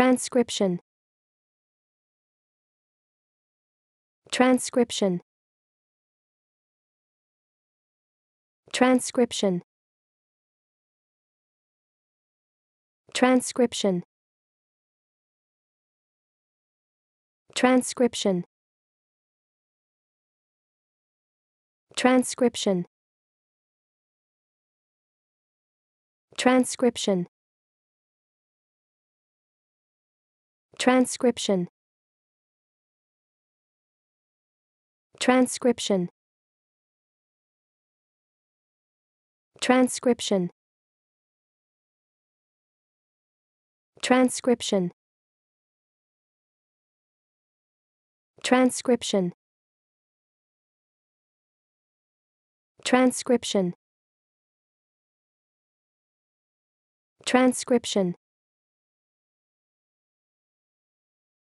Transcription Transcription Transcription Transcription Transcription Transcription Transcription Transcription Transcription Transcription Transcription Transcription Transcription Transcription